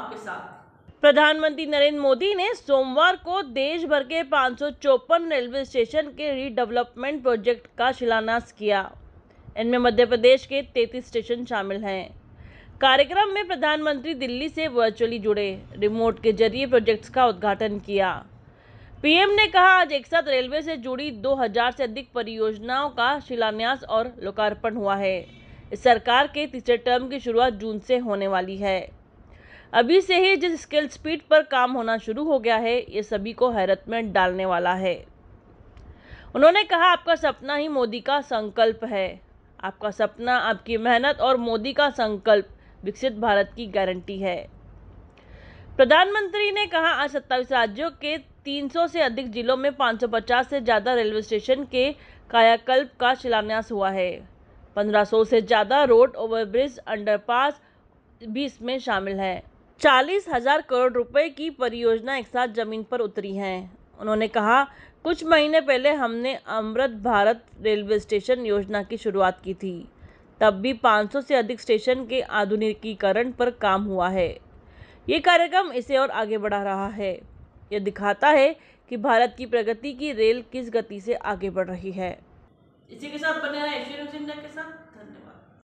आपके साथ प्रधानमंत्री नरेंद्र मोदी ने सोमवार को देश भर के पाँच रेलवे स्टेशन के रीडेवलपमेंट प्रोजेक्ट का शिलान्यास किया इनमें मध्य प्रदेश के 33 स्टेशन शामिल हैं कार्यक्रम में प्रधानमंत्री दिल्ली से वर्चुअली जुड़े रिमोट के जरिए प्रोजेक्ट्स का उद्घाटन किया पीएम ने कहा आज एक साथ रेलवे से जुड़ी 2000 से अधिक परियोजनाओं का शिलान्यास और लोकार्पण हुआ है इस सरकार के तीसरे टर्म की शुरुआत जून से होने वाली है अभी से ही जिस स्किल स्पीड पर काम होना शुरू हो गया है ये सभी को हैरत में डालने वाला है उन्होंने कहा आपका सपना ही मोदी का संकल्प है आपका सपना आपकी मेहनत और मोदी का संकल्प विकसित भारत की गारंटी है प्रधानमंत्री ने कहा आज सत्ताईस राज्यों के 300 से अधिक जिलों में 550 से ज़्यादा रेलवे स्टेशन के कायाकल्प का शिलान्यास हुआ है 1500 से ज़्यादा रोड ओवरब्रिज अंडरपास भी इसमें शामिल है चालीस हजार करोड़ रुपए की परियोजना एक साथ ज़मीन पर उतरी हैं उन्होंने कहा कुछ महीने पहले हमने अमृत भारत रेलवे स्टेशन योजना की शुरुआत की थी तब भी 500 से अधिक स्टेशन के आधुनिकीकरण पर काम हुआ है ये कार्यक्रम इसे और आगे बढ़ा रहा है यह दिखाता है कि भारत की प्रगति की रेल किस गति से आगे बढ़ रही है इसी के साथ बने रहे के साथ धन्यवाद